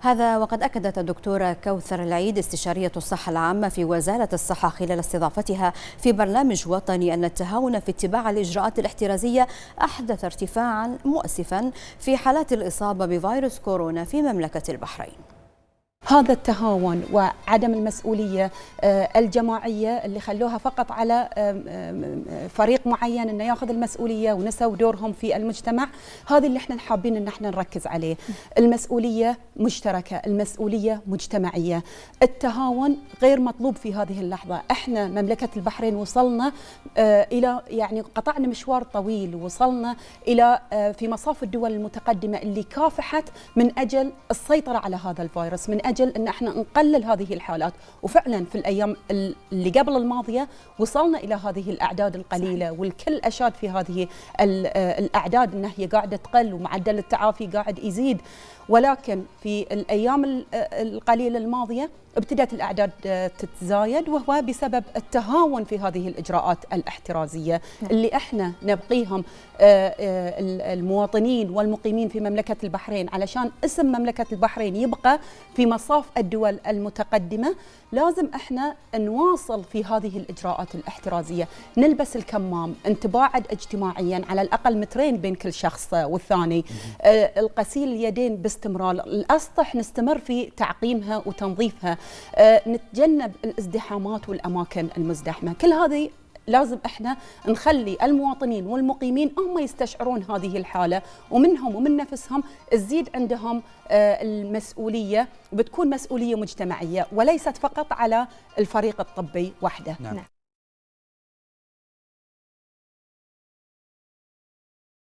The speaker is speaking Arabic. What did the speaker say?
هذا وقد أكدت الدكتورة كوثر العيد استشارية الصحة العامة في وزارة الصحة خلال استضافتها في برنامج وطني أن التهاون في اتباع الإجراءات الاحترازية أحدث ارتفاعا مؤسفا في حالات الإصابة بفيروس كورونا في مملكة البحرين هذا التهاون وعدم المسؤوليه آه، الجماعيه اللي خلوها فقط على فريق معين انه ياخذ المسؤوليه ونسوا دورهم في المجتمع هذا اللي احنا حابين ان احنا نركز عليه المسؤوليه مشتركه المسؤوليه مجتمعيه التهاون غير مطلوب في هذه اللحظه احنا مملكه البحرين وصلنا آه، الى يعني قطعنا مشوار طويل وصلنا الى آه، في مصاف الدول المتقدمه اللي كافحت من اجل السيطره على هذا الفيروس من اجل اجل ان احنا نقلل هذه الحالات وفعلا في الايام اللي قبل الماضيه وصلنا الى هذه الاعداد القليله صحيح. والكل اشاد في هذه آه، الاعداد انها هي قاعده تقل ومعدل التعافي قاعد يزيد ولكن في الأيام القليلة الماضية ابتدت الأعداد آه، تتزايد وهو بسبب التهاون في هذه الإجراءات الاحترازية نعم. اللي احنا نبقيهم آه، آه، المواطنين والمقيمين في مملكة البحرين علشان اسم مملكة البحرين يبقى في مصاف الدول المتقدمة لازم احنا نواصل في هذه الإجراءات الاحترازية نلبس الكمام نتباعد اجتماعيا على الأقل مترين بين كل شخص والثاني القسيل اليدين بس الاستمرار الأسطح نستمر في تعقيمها وتنظيفها آه، نتجنب الازدحامات والأماكن المزدحمة كل هذه لازم احنا نخلي المواطنين والمقيمين هم يستشعرون هذه الحاله ومنهم ومن نفسهم تزيد عندهم آه، المسؤوليه وبتكون مسؤوليه مجتمعيه وليست فقط على الفريق الطبي وحده. نعم. نعم.